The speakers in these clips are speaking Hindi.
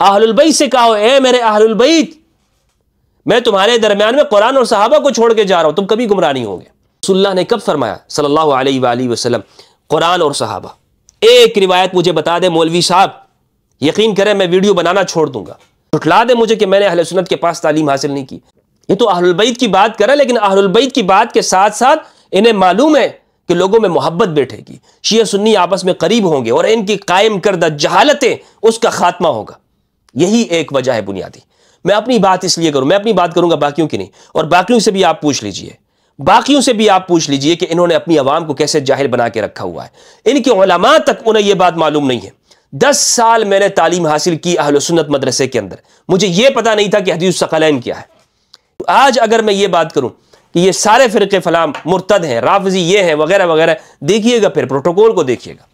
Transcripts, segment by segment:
आहलुलबई से कहो ए मेरे आहलुलबई मैं तुम्हारे दरमियान में कुरान और साहबा को छोड़ के जा रहा हूं तुम कभी गुमराह नहीं होंगे सुल्ला ने कब फरमाया सल्लल्लाहु अलैहि वसल्लम कुरान और साहबा एक रिवायत मुझे बता दे मौलवी साहब यकीन करें मैं वीडियो बनाना छोड़ दूंगा उठला दे मुझे कि मैंने अहल सुन्नत के पास तालीम हासिल नहीं की ये तो अहलबैत की बात करें लेकिन अहलबैत की बात के साथ साथ इन्हें मालूम है कि लोगों में मोहब्बत बैठेगी शिया सुन्नी आपस में करीब होंगे और इनकी कायम करदा जहालतें उसका खात्मा होगा यही एक वजह है बुनियादी मैं अपनी बात इसलिए करूं मैं अपनी बात करूंगा बाकियों की नहीं और बाकियों से भी आप पूछ लीजिए बाकियों से भी आप पूछ लीजिए कि इन्होंने अपनी आवाम को कैसे जाहिर बना के रखा हुआ है इनके ओलामा तक उन्हें यह बात मालूम नहीं है दस साल मैंने तालीम हासिल की अहल सुन्नत मदरसे के अंदर मुझे यह पता नहीं था कि हदीस सकलैन क्या है आज अगर मैं ये बात करूं कि ये सारे फ़िरके फलाम मुर्तद हैं राफजी ये हैं वगैरह वगैरह देखिएगा फिर प्रोटोकॉल को देखिएगा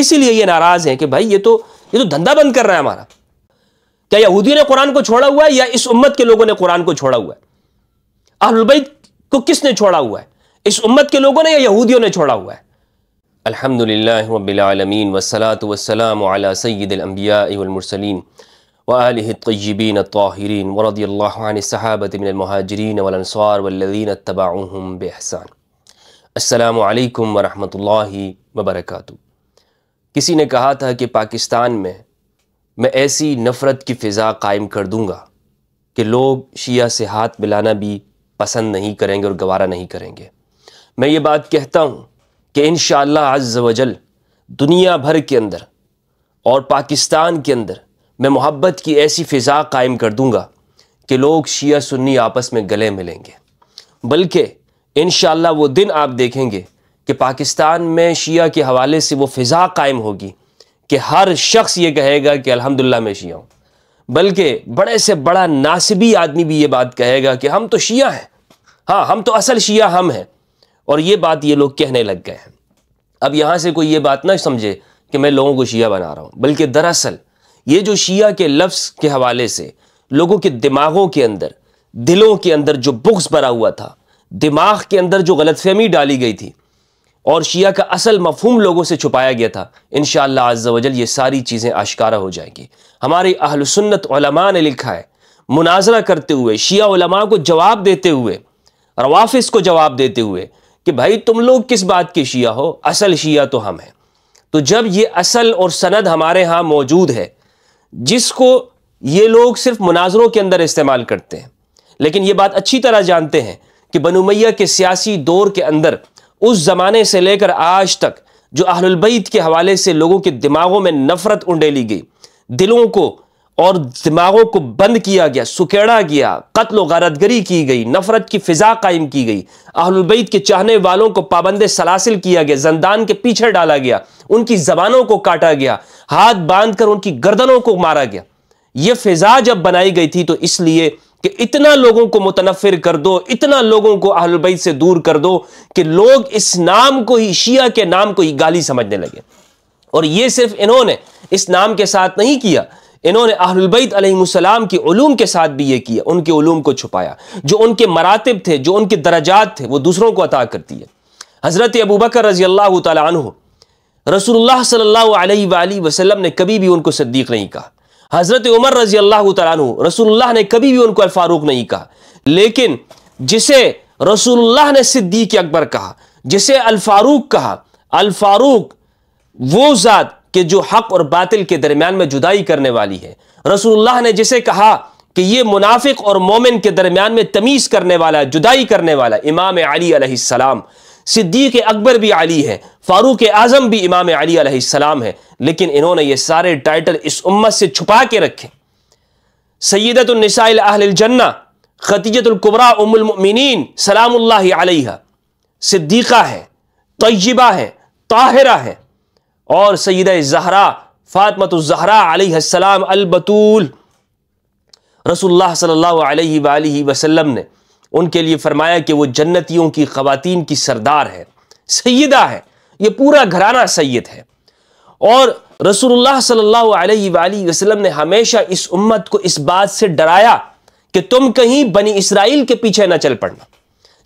इसीलिए ये नाराज़ हैं कि भाई ये तो ये तो धंधा बंद कर रहा है हमारा क्या यहूदी ने कुरान को छोड़ा हुआ है या इस उम्मत के लोगों ने कुरान को छोड़ा हुआ है अहलबैत को किसने छोड़ा हुआ है इस उम्मत के लोगों ने या यहूदियों ने छोड़ा हुआ है अलहमदिल्लाबीआलमीन वसलात वसलाम सैदम्बियामरसलिन वालबिन तोहरीन वरदी सहाबतमहाजरीन वलनसार वल्लिन तबाउम बेहसान असलकम वरहमल वबरक किसी ने कहा था कि पाकिस्तान में मैं ऐसी नफ़रत की फ़िज़ा कायम कर दूँगा कि लोग शिया से हाथ मिलाना भी पसंद नहीं करेंगे और गवारा नहीं करेंगे मैं ये बात कहता हूँ कि इन शजल दुनिया भर के अंदर और पाकिस्तान के अंदर मैं मोहब्बत की ऐसी फ़िज़ा कायम कर दूँगा कि लोग शिया सुन्नी आपस में गले मिलेंगे बल्कि इन शह वो दिन आप देखेंगे कि पाकिस्तान में शिया के हवाले से वो फ़िज़ा कायम होगी कि हर शख्स ये कहेगा कि अल्हम्दुलिल्लाह मैं शिया हूँ बल्कि बड़े से बड़ा नासिबी आदमी भी ये बात कहेगा कि हम तो शिया हैं हाँ हम तो असल शिया हम हैं और ये बात ये लोग कहने लग गए हैं अब यहाँ से कोई ये बात ना समझे कि मैं लोगों को शिया बना रहा हूँ बल्कि दरअसल ये जो शिया के लफ्ज़ के हवाले से लोगों के दिमागों के अंदर दिलों के अंदर जो बुक्स भरा हुआ था दिमाग के अंदर जो गलतफहमी डाली गई थी और शिया का असल मफहम लोगों से छुपाया गया था इन शजल ये सारी चीज़ें आशकारा हो जाएंगी हमारे अहल ने लिखा है मुनाजरा करते हुए शिया को जवाब देते हुए रवाफिस को जवाब देते हुए कि भाई तुम लोग किस बात के शिया हो असल शिया तो हम हैं तो जब ये असल और सनद हमारे यहाँ मौजूद है जिसको ये लोग सिर्फ मुनाजरों के अंदर इस्तेमाल करते हैं लेकिन ये बात अच्छी तरह जानते हैं कि बनुमैया के सियासी दौर के अंदर उस ज़माने से लेकर आज तक जो अहलबैत के हवाले से लोगों के दिमागों में नफ़रत उंडेली गई दिलों को और दिमागों को बंद किया गया सुकेड़ा गया कत्ल गारतगरी की गई नफ़रत की फ़िज़ा कायम की गई अहलबैत के चाहने वालों को पाबंद सलासिल किया गया जंदान के पीछे डाला गया उनकी ज़बानों को काटा गया हाथ बांध कर उनकी गर्दनों को मारा गया ये फ़िज़ा जब बनाई गई थी तो इसलिए कि इतना लोगों को मुतनफिर कर दो इतना लोगों को आहलबई से दूर कर दो कि लोग इस नाम को ही शिया के नाम को ही गाली समझने लगे और ये सिर्फ इन्होंने इस नाम के साथ नहीं किया इन्होंने अहलबैत अलैहिस्सलाम के ूम के साथ भी ये किया उनके ूम को छुपाया जो उनके मरातब थे जो उनके दराजात थे वो दूसरों को अता करती है हज़रत अबू बकर रजी अल्लाह तु रसूलुल्लाह सल्लल्लाहु अलैहि वसल्लम ने कभी भी उनको सद्दीक नहीं कहा हज़रत उमर रजी अल्लाह तु रसूलुल्लाह ने कभी भी उनको अलफारूक नहीं कहा लेकिन जिसे रसूलुल्लाह ने सिद्दीक अकबर कहा जिसे अलफारूक कहा अलफारूक वो ज़ात के जो हक और बातिल के दरमियान में जुदाई करने वाली है रसूलुल्लाह ने जिसे कहा कि ये मुनाफिक और मोमिन के दरमियान में तमीज़ करने वाला जुदाई करने वाला इमाम अली सलाम सिद्दीक अकबर भी अली है फारूक आज़म भी इमाम अली हैं है लेकिन इन्होंने ये सारे टाइटल इस उम्मत से छुपा के रखे सैदतनिसाजन्ना खतीजतुल्कुबरा उमिन सलाम्ला सिद्दीक़ा है तयबा है ताहिरा है और सैद जहरा फ़ातमतुलजहरा सलाम अलबतूल रसोल्ला सल्ला वसलम ने उनके लिए फरमाया कि वो जन्नतियों की खवतिन की सरदार है सैदा है ये पूरा घराना सैद है और रसूलुल्लाह सल्लल्लाहु अलैहि वसल्लम ने हमेशा इस उम्मत को इस बात से डराया कि तुम कहीं बनी इसराइल के पीछे ना चल पड़ना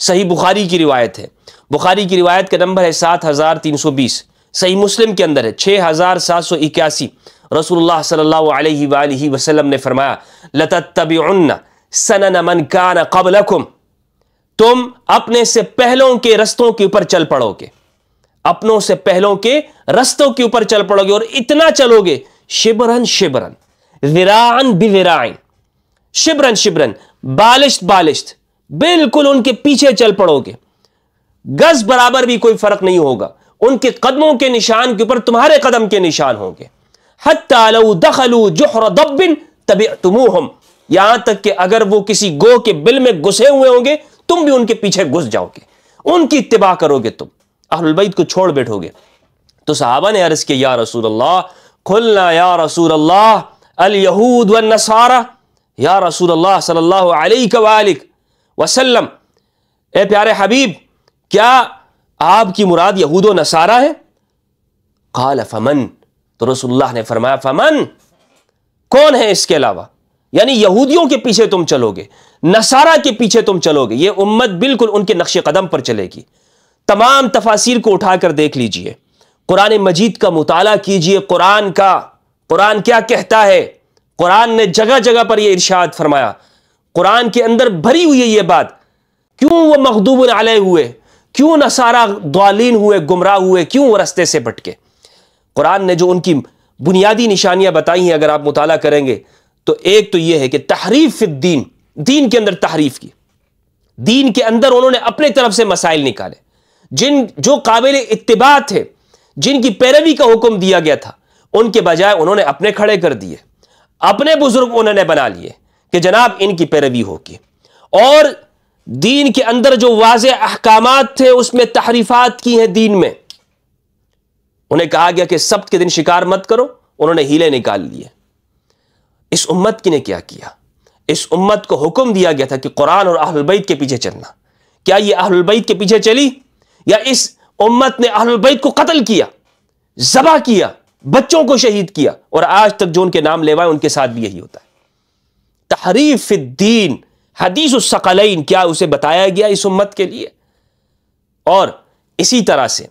सही बुखारी की रिवायत है बुखारी की रिवायत का नंबर है सात हज़ार तीन सौ बीस सही मुस्लिम के अंदर है छः हज़ार सात सौ इक्यासी रसूलुल्लाह सल्लल्लाहु अलैहि वसल्लम ने फरमाया लतत्तबिउन्ना सनन मन कान कबल तुम अपने से पहलों के रस्तों के ऊपर चल पड़ोगे अपनों से पहलों के रस्तों के ऊपर चल पड़ोगे और इतना चलोगे शिबरन शिबरन विरान बिविराइन शिबरन शिबरन बालिश्त बालिश्त बिल्कुल उनके पीछे चल पड़ोगे गज बराबर भी कोई फर्क नहीं होगा उनके कदमों के निशान के ऊपर तुम्हारे कदम के निशान होंगे हत्या दखलू जोहर दबिन तबी तुम यहां तक कि अगर वो किसी गो के बिल में घुसे हुए होंगे तुम भी उनके पीछे घुस जाओगे उनकी इतबा करोगे तुम अहलबैद को छोड़ बैठोगे तो साहबा ने अर्ज किया या रसूल अल्लाह खुलना या रसूल अल्लाह यहूद व नसारा या रसूल अल्लाह सल्लल्लाहु अलैहि वसल्लम ए प्यारे हबीब क्या आपकी मुराद यहूद व नसारा है काल फमन तो रसुल्लाह ने फरमाया फमन कौन है इसके अलावा यानी यहूदियों के पीछे तुम चलोगे नसारा के पीछे तुम चलोगे ये उम्मत बिल्कुल उनके नक्श कदम पर चलेगी तमाम तफासिर को उठाकर देख लीजिए कुरान मजीद का मुताला कीजिए कुरान का कुरान क्या कहता है कुरान ने जगह जगह पर यह इर्शाद फरमाया कुरान के अंदर भरी हुई है ये बात क्यों वह मखदूब आलय हुए क्यों नसारा दालीन हुए गुमराह हुए क्यों वह रस्ते से भटके कुरान ने जो उनकी बुनियादी निशानियां बताई हैं अगर आप मुताला करेंगे तो एक तो यह है कि तहरीफ दीन दीन के अंदर तहरीफ की दीन के अंदर उन्होंने अपने तरफ से मसाइल निकाले जिन जो काबिल इतबा थे जिनकी पैरवी का हुक्म दिया गया था उनके बजाय उन्होंने अपने खड़े कर दिए अपने बुजुर्ग उन्होंने बना लिए कि जनाब इनकी पैरवी होगी और दीन के अंदर जो वाज अहकाम थे उसमें तहरीफात की हैं दीन में उन्हें कहा गया कि सब्त के दिन शिकार मत करो उन्होंने हीले निकाल लिए इस उम्मत की ने क्या किया इस उम्मत को हुक्म दिया गया था कि कुरान और अहलबैत के पीछे चलना क्या ये अहलबैत के पीछे चली या इस उम्मत ने अहलबैत को कत्ल किया जबा किया बच्चों को शहीद किया और आज तक जो उनके नाम लेवाए उनके साथ भी यही होता है तहरीफीन हदीस उसकलैन क्या उसे बताया गया इस उम्मत के लिए और इसी तरह से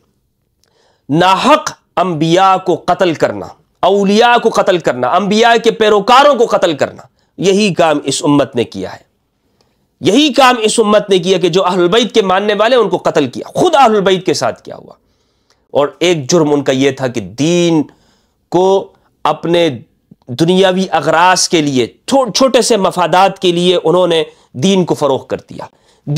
नाहक अंबिया को कत्ल करना अलिया को कत्ल करना अंबिया के पैरोकारों को कत्ल करना यही काम इस उम्मत ने किया है यही काम इस उम्मत ने किया कि जो अहलबैत के मानने वाले उनको कत्ल किया खुद अहलबैत के साथ क्या हुआ और एक जुर्म उनका यह था कि दीन को अपने दुनियावी अगराज के लिए छो, छोटे से मफादात के लिए उन्होंने दीन को फरोख कर दिया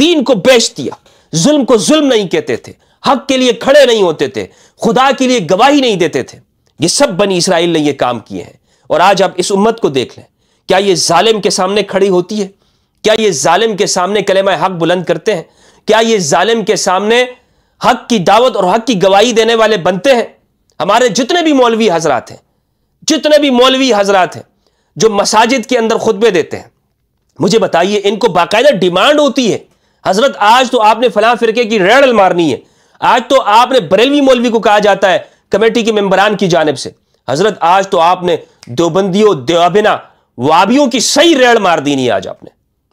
दीन को बेच दिया जुल्म को जुल्म नहीं कहते थे हक के लिए खड़े नहीं होते थे खुदा के लिए गवाही नहीं देते थे ये सब बनी इसराइल ने ये काम किए हैं और आज आप इस उम्मत को देख लें क्या ये जालिम के सामने खड़ी होती है क्या ये जालिम के सामने कलेमा हक बुलंद करते हैं क्या ये जालिम के सामने हक की दावत और हक की गवाही देने वाले बनते हैं हमारे जितने भी मौलवी हजरात हैं जितने भी मौलवी हजरात हैं जो मसाजिद के अंदर खुतबे देते हैं मुझे बताइए इनको बाकायदा डिमांड होती है हजरत आज तो आपने फला फिरके की रेड़ल मारनी है आज तो आपने बरेलवी मौलवी को कहा जाता है कमेटी के मेंबरान की जानब से हजरत आज तो आपने दोबंदियों देवाबिना वाबियों की सही रेड़ मार दी नहीं आज आपने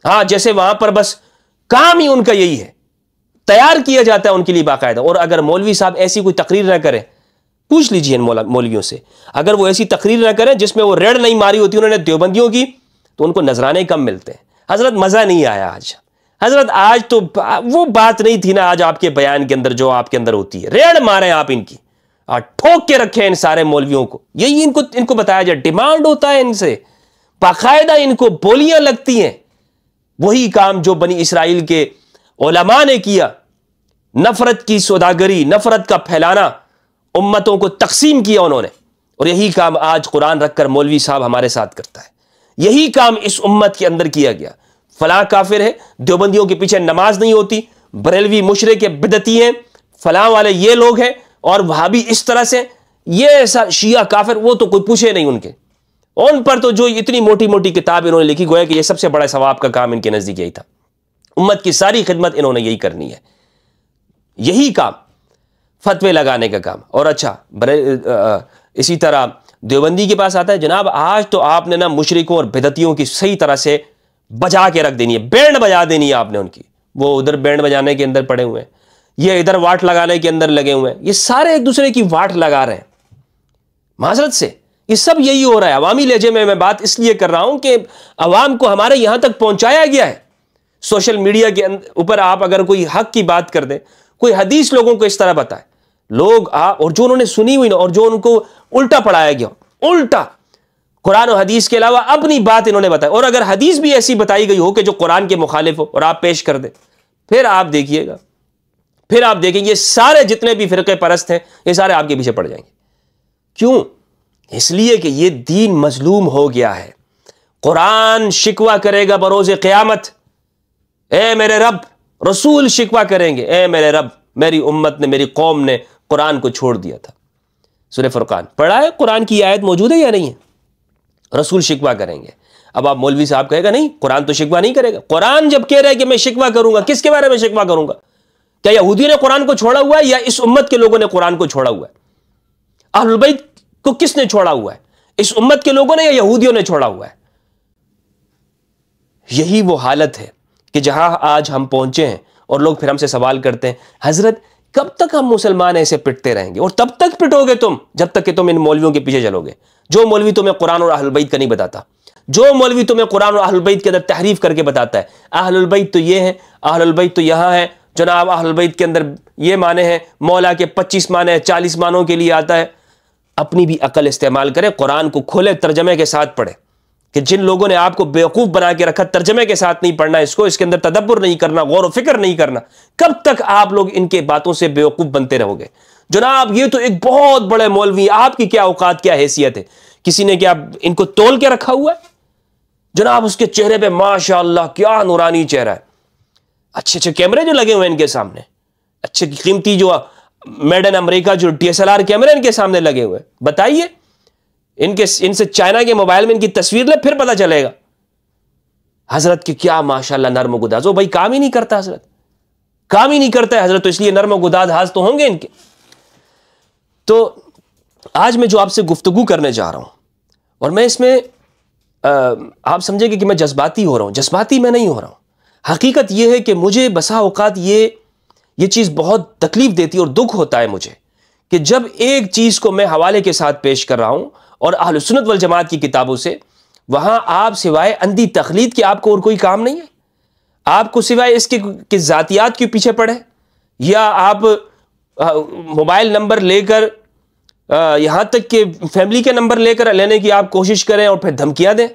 हाँ जैसे वहां पर बस काम ही उनका यही है तैयार किया जाता है उनके लिए बाकायदा और अगर मौलवी साहब ऐसी कोई तकरीर ना करें पूछ लीजिए इन मौलवियों से अगर वो ऐसी तकरीर ना करें जिसमें वो रेड नहीं मारी होती उन्होंने देवबंदियों की तो उनको नजराने कम मिलते हैं हजरत मज़ा नहीं आया आज हजरत आज तो वो बात नहीं थी ना आज आपके बयान के अंदर जो आपके अंदर होती है रेड मारे आप इनकी ठोक के रखे इन सारे मौलवियों को यही इनको इनको बताया जाए डिमांड होता है इनसे बाकायदा इनको बोलियां लगती हैं वही काम जो बनी इसराइल के ओलमा ने किया नफरत की सौदागरी नफरत का फैलाना उम्मतों को तकसीम किया उन्होंने और यही काम आज कुरान रखकर मौलवी साहब हमारे साथ करता है यही काम इस उम्मत के अंदर किया गया फला काफिर है देवबंदियों के पीछे नमाज नहीं होती बरेलवी मुशरे के बिदती हैं फला वाले ये लोग हैं और भाभी इस तरह से ये ऐसा शिया काफिर वो तो कोई पूछे नहीं उनके उन पर तो जो इतनी मोटी मोटी किताब इन्होंने लिखी गोया कि ये सबसे बड़ा सवाब का काम इनके नज़दीक यही था उम्मत की सारी खिदमत इन्होंने यही करनी है यही काम फतवे लगाने का काम और अच्छा बड़े इसी तरह देवबंदी के पास आता है जनाब आज तो आपने ना मुशरकों और बिदतियों की सही तरह से बजा के रख देनी है बैंड बजा देनी है आपने उनकी वो उधर बैंड बजाने के अंदर पड़े हुए हैं ये इधर वाट लगाने के अंदर लगे हुए हैं ये सारे एक दूसरे की वाट लगा रहे हैं माजरत से ये सब यही हो रहा है अवामी लहजे में मैं बात इसलिए कर रहा हूं कि अवाम को हमारे यहां तक पहुंचाया गया है सोशल मीडिया के अं-, ऊपर आप अगर कोई हक की बात कर दें कोई हदीस लोगों को इस तरह बताए लोग आ और जो उन्होंने सुनी हुई ना और जो उनको उल्टा पढ़ाया गया उल्टा कुरान और हदीस के अलावा अपनी बात इन्होंने बताई और अगर हदीस भी ऐसी बताई गई हो कि जो कुरान के मुखालिफ हो और आप पेश कर दें फिर आप देखिएगा फिर आप देखेंगे सारे जितने भी फिरके परस्त हैं ये सारे आपके पीछे पड़ जाएंगे क्यों इसलिए कि ये दीन मजलूम हो गया है कुरान शिकवा करेगा बरोज क्यामत ए मेरे रब रसूल शिकवा करेंगे ए मेरे रब मेरी उम्मत ने मेरी कौम ने कुरान को छोड़ दिया था सुर फुरकान पढ़ा है कुरान की आयत मौजूद है या नहीं है रसूल शिकवा करेंगे अब आप मौलवी साहब कहेगा नहीं कुरान तो शिकवा नहीं करेगा कुरान जब कह रहे हैं कि मैं शिकवा करूंगा किसके बारे में शिकवा करूंगा क्या यहूदी ने कुरान को छोड़ा हुआ है या इस उम्मत के लोगों ने कुरान को छोड़ा हुआ है अहलबैत को किसने छोड़ा हुआ है इस उम्मत के लोगों ने या यहूदियों ने छोड़ा हुआ है यही वो हालत है कि जहां आज हम पहुंचे हैं और लोग फिर हमसे सवाल करते हैं हजरत कब तक हम मुसलमान ऐसे पिटते रहेंगे और तब तक पिटोगे तुम जब तक कि तुम इन मौलवियों के पीछे चलोगे जो मौलवी तुम्हें कुरान और अहलबैत का नहीं बताता जो मौलवी तुम्हें कुरान और अहलबैत के अंदर तहरीफ करके बताता है अहलबैत तो ये है अहलबैत तो यहां है जनाब अहलबैत के अंदर ये माने हैं मौला के पच्चीस माने चालीस मानों के लिए आता है अपनी भी अकल इस्तेमाल करें कुरान को खोले तर्जमे के साथ पढ़े कि जिन लोगों ने आपको बेवकूफ़ बना के रखा तर्जमे के साथ नहीं पढ़ना इसको इसके अंदर तदब्बर नहीं करना गौर वफिक्र नहीं करना कब तक आप लोग इनके बातों से बेवकूफ़ बनते रहोगे जनाब ये तो एक बहुत बड़े मौलवी आपकी क्या औकात क्या हैसियत है किसी ने क्या इनको तोल के रखा हुआ है जनाब उसके चेहरे पर माशाल्लाह क्या नूरानी चेहरा है अच्छे अच्छे कैमरे जो लगे हुए हैं इनके सामने अच्छे कीमती जो मेड इन अमेरिका जो डी कैमरे इनके सामने लगे हुए बताइए इनके इनसे चाइना के मोबाइल में इनकी तस्वीर ले फिर पता चलेगा हजरत के क्या माशाल्लाह नर्म गुदाज वो भाई काम ही नहीं करता हजरत काम ही नहीं करता है हजरत तो इसलिए नर्म गुदाज हाज तो होंगे इनके तो आज मैं जो आपसे गुफ्तगु करने जा रहा हूं और मैं इसमें आप समझेंगे कि मैं जज्बाती हो रहा हूं जज्बाती मैं नहीं हो रहा हूं हकीकत यह है कि मुझे बसा अवकात ये ये चीज़ बहुत तकलीफ़ देती है और दुख होता है मुझे कि जब एक चीज़ को मैं हवाले के साथ पेश कर रहा हूँ और आहलसनत वल जमात की किताबों से वहाँ आप सिवाय अंधी तखलीद के आपको और कोई काम नहीं है आपको सिवाय इसके कि ज़ातियात के पीछे पड़े या आप मोबाइल नंबर लेकर यहाँ तक कि फैमिली के नंबर लेकर लेने की आप कोशिश करें और फिर धमकियाँ दें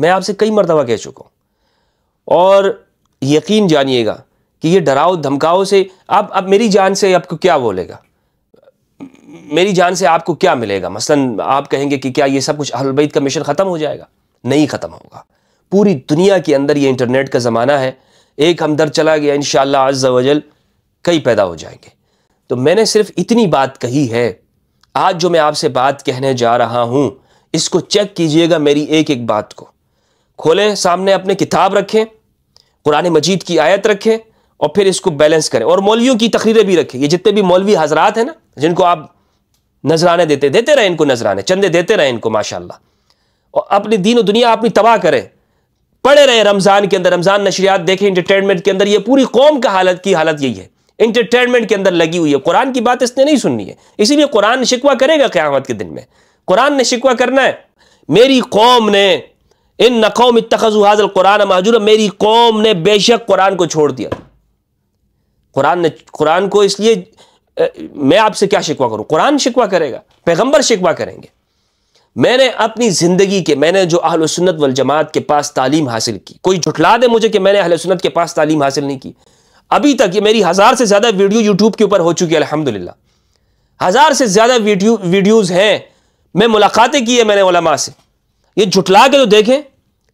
मैं आपसे कई मरतबा कह चुका हूँ और यकीन जानिएगा कि ये डराओ धमकाओ से अब अब मेरी जान से आपको क्या बोलेगा मेरी जान से आपको क्या मिलेगा मसलन आप कहेंगे कि क्या ये सब कुछ अहलबैत का मिशन ख़त्म हो जाएगा नहीं ख़त्म होगा पूरी दुनिया के अंदर ये इंटरनेट का ज़माना है एक हमदर्द चला गया इन शजल कई पैदा हो जाएंगे तो मैंने सिर्फ इतनी बात कही है आज जो मैं आपसे बात कहने जा रहा हूँ इसको चेक कीजिएगा मेरी एक एक बात को खोलें सामने अपने किताब रखें पुरानी मजीद की आयत रखें और फिर इसको बैलेंस करें और मौलवियों की तकरीरें भी रखें ये जितने भी मौलवी हजरात हैं ना जिनको आप नजराने देते देते रहें इनको नजराने चंदे देते रहें इनको माशाल्लाह और अपनी दीन दुनिया अपनी तबाह करें पड़े रहे रमज़ान के अंदर रमज़ान नशरियात देखें इंटरटेनमेंट के अंदर ये पूरी कौम का हालत की हालत यही है इंटरटेनमेंट के अंदर लगी हुई है कुरान की बात इसने नहीं सुननी है इसीलिए कुरान शिकवा करेगा क्यामत के दिन में कुरान ने शिकवा करना है मेरी कौम ने इन नकौम हाजल कुरान माजूर मेरी कौम ने बेशक कुरान को छोड़ दिया कुरान ने कुरान को इसलिए मैं आपसे क्या शिकवा करूं कुरान शिकवा करेगा पैगंबर शिकवा करेंगे मैंने अपनी ज़िंदगी के मैंने जो अहल सुन्नत वल जमात के पास तालीम हासिल की कोई झुठला दे मुझे कि मैंने अहल सुन्नत के पास तालीम हासिल नहीं की अभी तक ये मेरी हज़ार से ज़्यादा वीडियो यूट्यूब के ऊपर हो चुकी है अलहमदुल्ला हज़ार से ज़्यादा वीडियो वीडियोज़ हैं मैं मुलाकातें की है मैंने से ये झुटला के तो देखें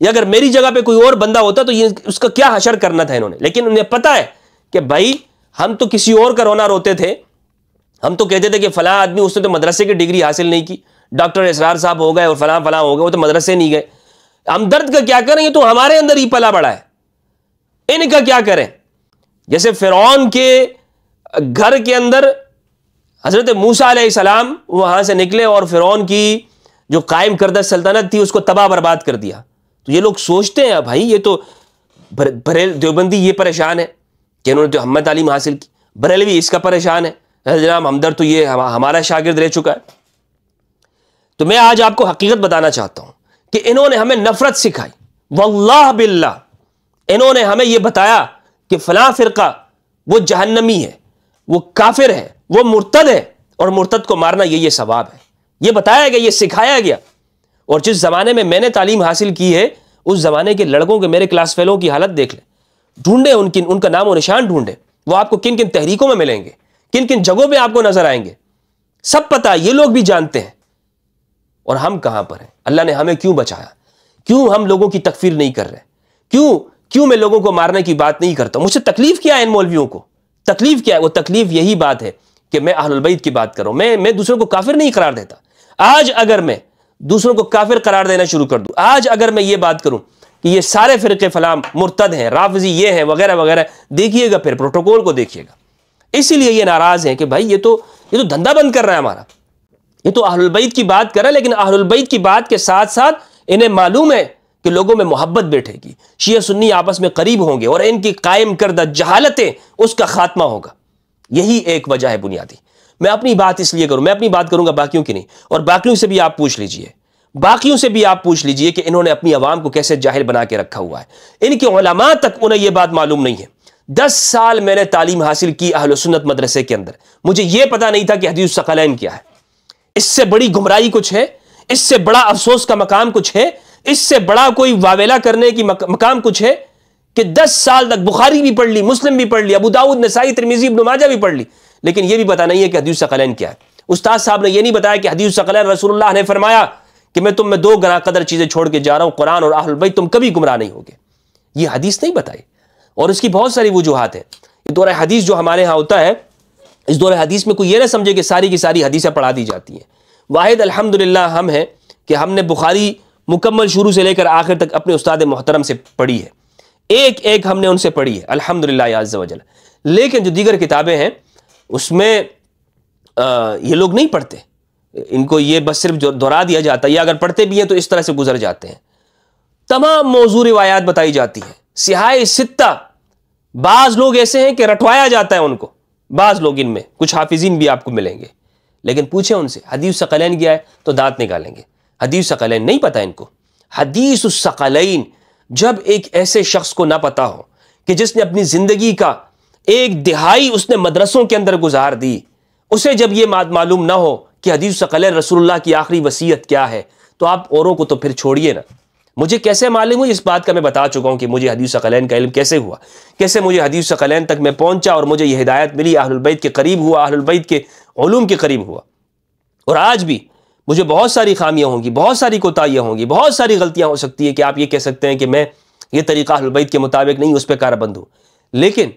या अगर मेरी जगह पे कोई और बंदा होता तो ये उसका क्या हशर करना था इन्होंने लेकिन उन्हें पता है कि भाई हम तो किसी और का रोना रोते थे हम तो कहते थे कि फला आदमी उसने तो मदरसे की डिग्री हासिल नहीं की डॉक्टर इसरार साहब हो गए और फला फला हो गए वो तो मदरसे नहीं गए हम दर्द का क्या करें ये तो हमारे अंदर ही पला बड़ा है इनका क्या करें जैसे फिरौन के घर के अंदर हज़रत मूसा सलाम वहां से निकले और फिरौन की जो कायम करदा सल्तनत थी उसको तबाह बर्बाद कर दिया तो ये लोग सोचते हैं भाई ये तो बरेल देवबंदी ये परेशान है कि उन्होंने तो हमत तालीम हासिल की बरेलवी इसका परेशान है जनाब हमदर तो ये हमारा शागिर्द रह चुका है तो मैं आज आपको हकीकत बताना चाहता हूँ कि इन्होंने हमें नफरत सिखाई वल्लाह बिल्ला इन्होंने हमें यह बताया कि फला फ़िरका वो जहन्नमी है वो काफिर है वो मुर्तद है और मुर्तद को मारना ये ये सवाब है ये बताया गया ये सिखाया गया और जिस ज़माने में मैंने तालीम हासिल की है उस ज़माने के लड़कों के मेरे क्लास फेलों की हालत देख लें ढूंढे उनकी उनका नाम और निशान ढूंढे वो आपको किन किन तहरीकों में मिलेंगे किन किन जगहों पर आपको नज़र आएंगे सब पता ये लोग भी जानते हैं और हम कहां पर हैं अल्लाह ने हमें क्यों बचाया क्यों हम लोगों की तकफीर नहीं कर रहे क्यों क्यों मैं लोगों को मारने की बात नहीं करता मुझसे तकलीफ क्या है इन मौलवियों को तकलीफ क्या है वो तकलीफ यही बात है कि मैं अहलबैद की बात करूं मैं मैं दूसरों को काफिर नहीं करार देता आज अगर मैं दूसरों को काफिर करार देना शुरू कर दूँ आज अगर मैं ये बात करूं कि ये सारे फ़िरके फलाम मुर्तद हैं राफजी ये हैं वगैरह वगैरह देखिएगा फिर प्रोटोकॉल को देखिएगा इसीलिए ये नाराज़ हैं कि भाई ये तो ये तो धंधा बंद कर रहा है हमारा ये तो आहलबैद की बात कर रहा है लेकिन आहलबैद की बात के साथ साथ इन्हें मालूम है कि लोगों में मोहब्बत बैठेगी शिया सुन्नी आपस में करीब होंगे और इनकी कायम करदा जहालतें उसका खात्मा होगा यही एक वजह है बुनियादी मैं अपनी बात इसलिए करूं मैं अपनी बात करूंगा बाकियों की नहीं और बाकियों से भी आप पूछ लीजिए बाकियों से भी आप पूछ लीजिए कि इन्होंने अपनी आवाम को कैसे जाहिर बना के रखा हुआ है इनके ओलामा तक उन्हें यह बात मालूम नहीं है दस साल मैंने तालीम हासिल की अहल मदरसे के अंदर मुझे यह पता नहीं था कि हदीस सकलैन क्या है इससे बड़ी गुमराही कुछ है इससे बड़ा अफसोस का मकाम कुछ है इससे बड़ा कोई वावेला करने की मक, मकाम कुछ है कि दस साल तक बुखारी भी पढ़ ली मुस्लिम भी पढ़ ली अबू दाऊद नसाई तिरमिजी नुमाजा भी पढ़ ली लेकिन यह भी पता नहीं है कि हदीस सकलैन क्या है उस्ताद साहब ने यह नहीं बताया कि हदीस सकलैन रसूलुल्लाह ने फरमाया कि मैं तुम में दो गना कदर चीज़ें छोड़ के जा रहा हूँ कुरान और भाई तुम कभी गुमराह नहीं होगे ये हदीस नहीं बताई और इसकी बहुत सारी वजूहत है ये दौर हदीस जो हमारे यहाँ होता है इस दौर हदीस में कोई ये ना समझे कि सारी की सारी हदीसें पढ़ा दी जाती हैं वाहिद अलहमदिल्ला हम हैं कि हमने बुखारी मुकम्मल शुरू से लेकर आखिर तक अपने उस्ताद मोहतरम से पढ़ी है एक एक हमने उनसे पढ़ी है अलहमदिल्ला याजल लेकिन जो दीगर किताबें हैं उसमें आ, ये लोग नहीं पढ़ते इनको ये बस सिर्फ दोहरा दिया जाता है या अगर पढ़ते भी हैं तो इस तरह से गुजर जाते हैं तमाम मौजू रिवायात बताई जाती है सिहाय सित्ता बाज़ लोग ऐसे हैं कि रटवाया जाता है उनको बाज़ लोग इनमें कुछ हाफिजीन भी आपको मिलेंगे लेकिन पूछे उनसे हदीस सकलैन गया है तो दांत निकालेंगे हदीस सकलैन नहीं पता इनको हदीस सकलैन जब एक ऐसे शख्स को ना पता हो कि जिसने अपनी ज़िंदगी का एक दिहाई उसने मदरसों के अंदर गुजार दी उसे जब यह बात मालूम ना हो कि हदीस सकल रसोल्ला की आखिरी वसीयत क्या है तो आप औरों को तो फिर छोड़िए ना मुझे कैसे मालूम हुई इस बात का मैं बता चुका हूँ कि मुझे हदीस कलैन का इल्म कैसे हुआ कैसे मुझे हदीस कलैन तक मैं पहुँचा और मुझे यह हिदायत मिली आहलबैद के करीब हुआ आहलबैद के ूम के करीब हुआ और आज भी मुझे बहुत सारी खामियाँ होंगी बहुत सारी कोताहियाँ होंगी बहुत सारी गलतियाँ हो सकती है कि आप ये कह सकते हैं कि मैं ये तरीका अहलबैद के मुताबिक नहीं उस पर कारबंद हूँ लेकिन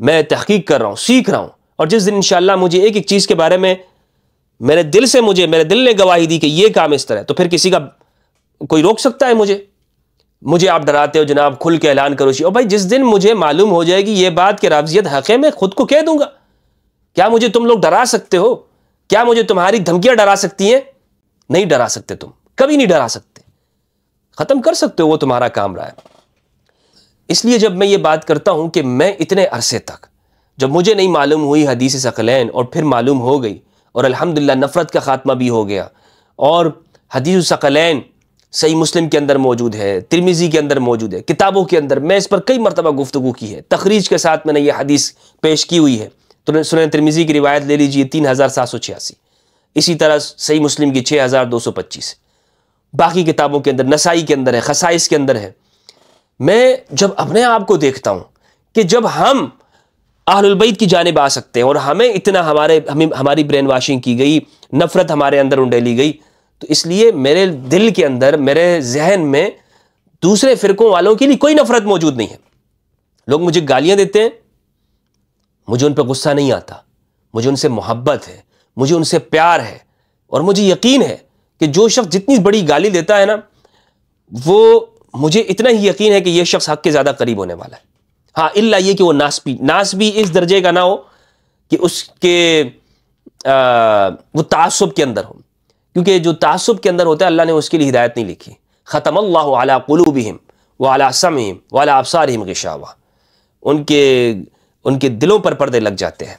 मैं तहकीक कर रहा हूँ सीख रहा हूँ और जिस दिन इंशाल्लाह मुझे एक एक चीज़ के बारे में मेरे दिल से मुझे मेरे दिल ने गवाही दी कि ये काम इस तरह तो फिर किसी का कोई रोक सकता है मुझे मुझे आप डराते हो जनाब खुल के ऐलान करो और भाई जिस दिन मुझे मालूम हो जाएगी ये बात कि राबजियत हक़ है मैं खुद को कह दूंगा क्या मुझे तुम लोग डरा सकते हो क्या मुझे तुम्हारी धमकियां डरा सकती हैं नहीं डरा सकते तुम कभी नहीं डरा सकते ख़त्म कर सकते हो वो तुम्हारा काम रहा है इसलिए जब मैं ये बात करता हूँ कि मैं इतने अरसे तक जब मुझे नहीं मालूम हुई हदीस सकलैन और फिर मालूम हो गई और अलहमदिल्ला नफ़रत का ख़ात्मा भी हो गया और हदीस सकलैन सही मुस्लिम के अंदर मौजूद है तिरमिज़ी के अंदर मौजूद है किताबों के अंदर मैं इस पर कई मरतबा गुफ्तु की है तखरीज के साथ मैंने यह हदीस पेश की हुई है तो सुन तिरमिज़ी की रिवायत ले लीजिए तीन हज़ार सात सौ छियासी इसी तरह सही मुस्लिम की छः हज़ार दो सौ पच्चीस बाकी किताबों के अंदर नसाई के अंदर है खसाइस के अंदर है मैं जब अपने आप को देखता हूँ कि जब हम आहलबैद की जानब आ सकते हैं और हमें इतना हमारे हमें हमारी ब्रेन वाशिंग की गई नफ़रत हमारे अंदर उंडेली गई तो इसलिए मेरे दिल के अंदर मेरे जहन में दूसरे फ़िरकों वालों के लिए कोई नफ़रत मौजूद नहीं है लोग मुझे गालियाँ देते हैं मुझे उन पर गुस्सा नहीं आता मुझे उनसे मोहब्बत है मुझे उनसे प्यार है और मुझे यकीन है कि जो शख्स जितनी बड़ी गाली देता है ना वो मुझे इतना ही यकीन है कि यह शख्स हक के ज़्यादा करीब होने वाला है हाँ इल्ला ये कि वो नासपी नासपी इस दर्जे का ना हो कि उसके आ, वो तसब के अंदर हो क्योंकि जो तसब के अंदर होता है अल्लाह ने उसके लिए हिदायत नहीं लिखी ख़तम अला कलूबहम वाला समहम वाला अबसारहम गशावा उनके उनके दिलों पर पर्दे लग जाते हैं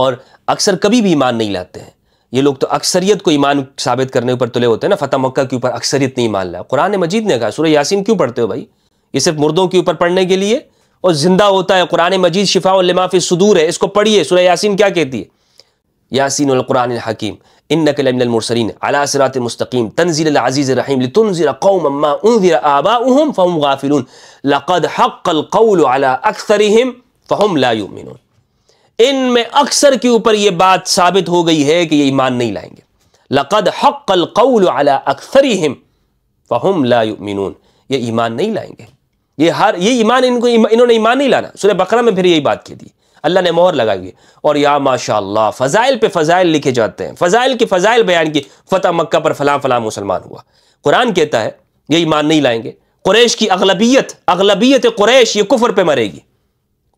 और अक्सर कभी भी ईमान नहीं लाते हैं ये लोग तो अक्सरियत को ईमान साबित करने पर तुले होते हैं ना फतेह मक्का के ऊपर अक्सरियत नहीं मान रहा कुरान मजीद ने कहा सूर्य यासीन क्यों पढ़ते हो भाई ये सिर्फ मुर्दों के ऊपर पढ़ने के लिए और ज़िंदा होता है कुरान मजीद शिफा लिमाफ़ सदूर है इसको पढ़िए सूर्य यासीन क्या कहती है यासीन कुरान हकीम इन नकलमसरीन अलासरात मुस्तकीम तंजील अजीज़ रहीम तनज़िर कौम आबा फ़म गाफिल लक़द हक़ल कौल अला अक्सरहम फ़हम ला युमिनून इनमें अक्सर के ऊपर यह बात साबित हो गई है कि ये ईमान नहीं लाएंगे लक़द हक़ल कौल अला अक्सर हम फ़हम लामिन ये ईमान नहीं लाएंगे ये हर ये ईमान इनको इन्होंने ईमान नहीं लाना सुरह बकरा में फिर यही बात कह दी अल्लाह ने मोहर लगाई और या माशा फ़ज़ाइल पे फ़ज़ाइल लिखे जाते हैं फ़ज़ाइल के फ़ज़ाइल बयान की फतेह मक्का पर फ़लाँ फ़लाँ मुसलमान हुआ कुरान कहता है ये ईमान नहीं लाएंगे कुरैश की अगलबियत अगलबियत कुरैश ये कुफर पे मरेगी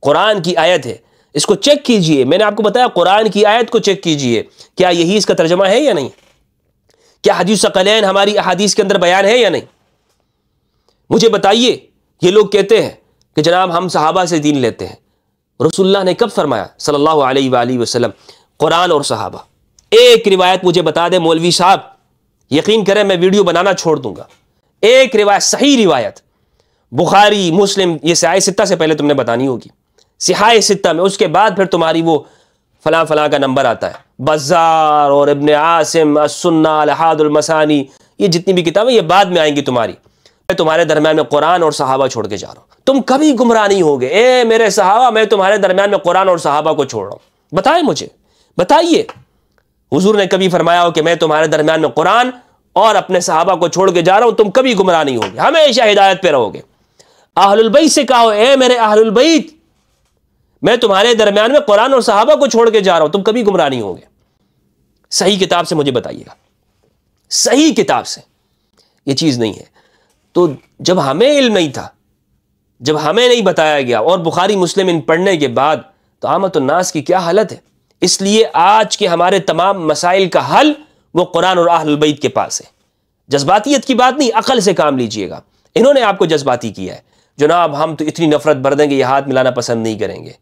कुरान की आयत है इसको चेक कीजिए मैंने आपको बताया कुरान की आयत को चेक कीजिए क्या यही इसका तर्जमा है या नहीं क्या हदीस कलैन हमारी अहादीस के अंदर बयान है या नहीं मुझे बताइए ये लोग कहते हैं कि जनाब हम सहाबा से दीन लेते हैं रसुल्ला ने कब फरमाया सल्लल्लाहु अलैहि वसल्लम कुरान और सहाबा एक रिवायत मुझे बता दे मौलवी साहब यकीन करें मैं वीडियो बनाना छोड़ दूंगा एक रिवायत सही रिवायत बुखारी मुस्लिम ये सियाय सत्ता से पहले तुमने बतानी होगी सिहाय सित्ता में उसके बाद फिर तुम्हारी वो फला फला का नंबर आता है बाज़ार और इबन आसिम असन्ना ये जितनी भी किताबें ये बाद में आएंगी तुम्हारी मैं तुम्हारे दरम्यान में कुरान और सहाबा छोड़ के जा रहा हूँ तुम कभी गुमराह नहीं होगे ए मेरे सहाबा मैं तुम्हारे दरम्यान में कुरान और सहाबा को छोड़ रहा हूँ बताए मुझे बताइए हुजूर ने कभी फरमाया हो कि मैं तुम्हारे दरम्यान में कुरान और अपने सहाबा को छोड़ के जा रहा हूँ तुम कभी गुमराह नहीं होगे हमेशा हिदायत पर रहोगे आहलुलबई से कहो ए मेरे आहलबैत मैं तुम्हारे दरमियान में कुरान और साहबा को छोड़ के जा रहा हूं तुम कभी गुमराह नहीं होगे सही किताब से मुझे बताइएगा सही किताब से ये चीज़ नहीं है तो जब हमें इल्म नहीं था जब हमें नहीं बताया गया और बुखारी मुस्लिम इन पढ़ने के बाद तो आमतनास की क्या हालत है इसलिए आज के हमारे तमाम मसाइल का हल वो कुरान और आहलबैत के पास है जज्बातीत की बात नहीं अकल से काम लीजिएगा इन्होंने आपको जज्बाती किया है जनाब हम तो इतनी नफरत भर देंगे ये हाथ मिलाना पसंद नहीं करेंगे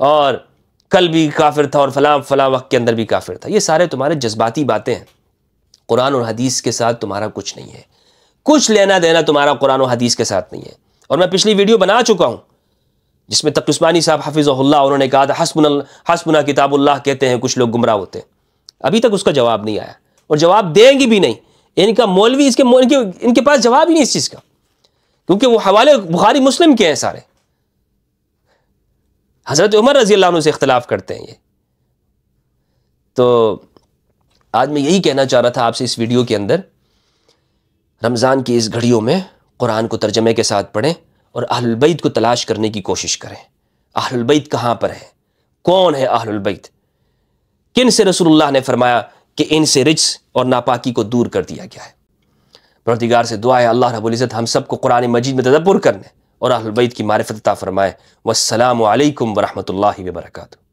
और कल भी काफिर था और फला फला वक्त के अंदर भी काफिर था ये सारे तुम्हारे जज्बाती बातें हैं कुरान और हदीस के साथ तुम्हारा कुछ नहीं है कुछ लेना देना तुम्हारा कुरान और हदीस के साथ नहीं है और मैं पिछली वीडियो बना चुका हूँ जिसमें तकस्मानी साहब हाफिज़ल्ला उन्होंने कहा था हसमन हसमुना किताबुल्लाह कहते हैं कुछ लोग गुमराह होते हैं अभी तक उसका जवाब नहीं आया और जवाब देंगी भी नहीं इनका मौलवी इसके इनके, इनके पास जवाब ही नहीं इस चीज़ का क्योंकि वो हवाले बुखारी मुस्लिम के हैं सारे हज़रत उमर रज़ी अल्लाह से इख्तलाफ करते हैं ये तो आज मैं यही कहना चाह रहा था आपसे इस वीडियो के अंदर रमज़ान की इस घड़ियों में कुरान को तर्जमे के साथ पढ़ें और आहलबैत को तलाश करने की कोशिश करें आहलबैत कहाँ पर है कौन है आहलबैत किन से रसूलुल्लाह ने फरमाया कि इनसे रिज और नापाकी को दूर कर दिया गया है परतिगार से दुआ है अल्लाह रबुल्ज़त हम सबको कुरान मजीद में तदब्बर करने और अहलबैत की मारफत फरमाए वसलम वरहमल वर्का